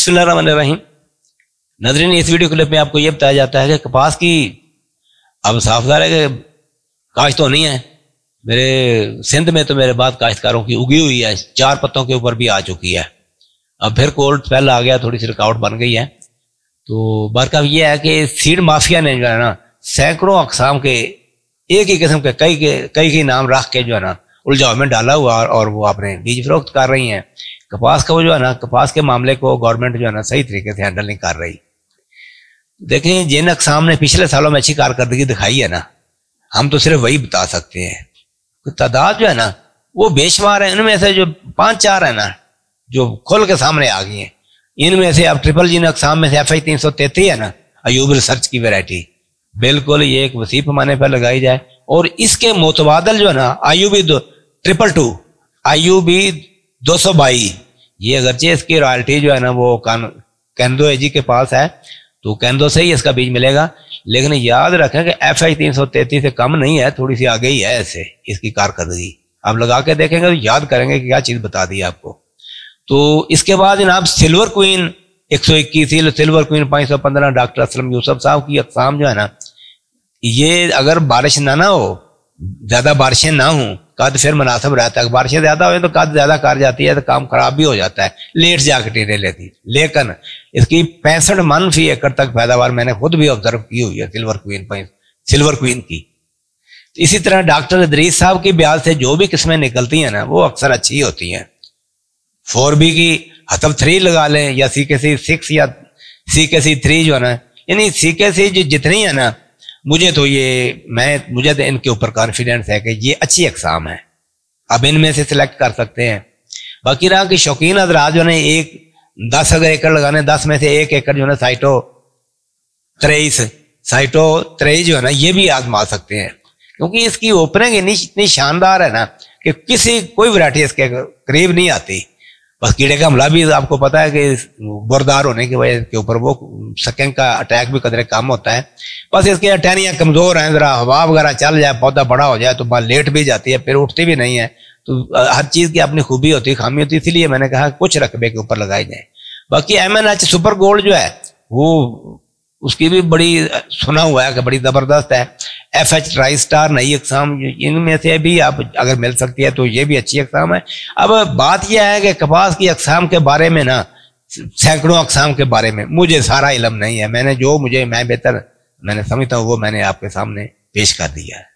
बिस्मिल्लाम नजरिन इस video clip में आपको ये बताया जाता है कि कपास की अब साफदार है कि काश्त तो नहीं है मेरे सिंध में तो मेरे बाद काश्तकारों की उगी हुई है चार पत्तों के ऊपर भी आ चुकी है अब फिर कोल्ड स्पेल आ गया थोड़ी सी रुकावट बन गई है तो बरकब यह है कि सीड माफिया ने जो है ना सैकड़ों अकसाम के एक ही किस्म के कई के कई के नाम रख के जो है ना उलझाव में डाला हुआ और वो अपने बीज फरोख्त कर रही हैं कपास का वो जो है ना कपास के मामले को गवर्नमेंट जो है ना सही तरीके से हैंडल नहीं कर रही देखें जिन अकसाम ने पिछले सालों में अच्छी कारकर्दगी दिखाई है ना हम तो सिर्फ वही बता सकते हैं तो तादाद जो है ना वो बेशुमार है इनमें से जो पांच चार है ना जो खुल के सामने आ गई हैं इनमें से अब ट्रिपल जिन अकसाम में से एफ आई है ना अयूब रिसर्च की वेराइटी बिल्कुल ये एक वसी पैमाने पर लगाई जाए और इसके मुतबादल जो है ना आयु बी ट्रिपल टू आयु बी दो सौ बाई ये अगरचे इसकी रॉयल्टी जो है ना वो कान कैंदो एजी के पास है तो कैंदो से ही इसका बीज मिलेगा लेकिन याद रखें कि एफ आई तीन सौ तैतीस से कम नहीं है थोड़ी सी आगे ही है ऐसे इसकी कारकर्दगी आप लगा के देखेंगे तो याद करेंगे कि क्या चीज़ बता दी आपको तो इसके बाद जनाब सिल्वर क्वीन एक सौ इक्कीस सिल्वर क्वीन पाँच सौ पंद्रह डॉक्टर असलम यूसफ साहब की अकसाम जो है ना ये अगर बारिश ना ना हो ज़्यादा बारिशें ना हों कद फिर मुनासिब रहता है बारिशें ज़्यादा हो तो कद ज़्यादा कर जाती है तो काम खराब भी हो जाता है लेट जाके टीने लेती लेकिन इसकी पैंसठ मन फी एकड़ तक पैदावार मैंने खुद भी ऑब्जर्व की हुई है सिल्वर क्वीन सिल्वर क्वीन की इसी तरह डॉक्टर अदरीज साहब की ब्याज से जो भी किस्में निकलती हैं ना वो अक्सर अच्छी होती हैं फोर बी की हतब थ्री लगा लें या सी के सी सिक्स या सी के सी थ्री जो है ना यानी सी के सी जितनी है ना मुझे तो ये मैं मुझे तो इनके ऊपर कॉन्फिडेंस है कि ये अच्छी अकसाम है अब इनमें से सिलेक्ट कर सकते हैं बाकी रहा कि शौकीन हजरात जो है एक दस अगर एकड़ लगाने दस में से एक एकड़ जो है साइटो त्रेईस साइटो त्रेईस जो है ना ये भी आजमा सकते हैं क्योंकि इसकी ओपनिंग इतनी इतनी शानदार है ना कि किसी कोई वरायटी इसके करीब नहीं आती बस कीड़े का हमला भी आपको पता है कि बुरदार होने की वजह के ऊपर वो सेकेंड का अटैक भी कदरे कम होता है बस इसके टहनियाँ कमज़ोर हैं ज़रा हवा वगैरह चल जाए पौधा बड़ा हो जाए तो बाल लेट भी जाती है फिर उठती भी नहीं है तो हर चीज़ की अपनी खूबी होती है खामी होती है इसीलिए मैंने कहा कुछ रकबे के ऊपर लगाए जाए बाकी M N H super gold जो है वो उसकी भी बड़ी सुना हुआ है कि बड़ी ज़बरदस्त है एफ एच ट्राई स्टार नई अकसाम इनमें से भी आप अगर मिल सकती है तो ये भी अच्छी अकसाम है अब बात यह है कि कपास की अकसाम के बारे में ना सैकड़ों अकसाम के बारे में मुझे सारा इलम नहीं है मैंने जो मुझे मैं बेहतर मैंने समझता हूँ वो मैंने आपके सामने पेश कर दिया है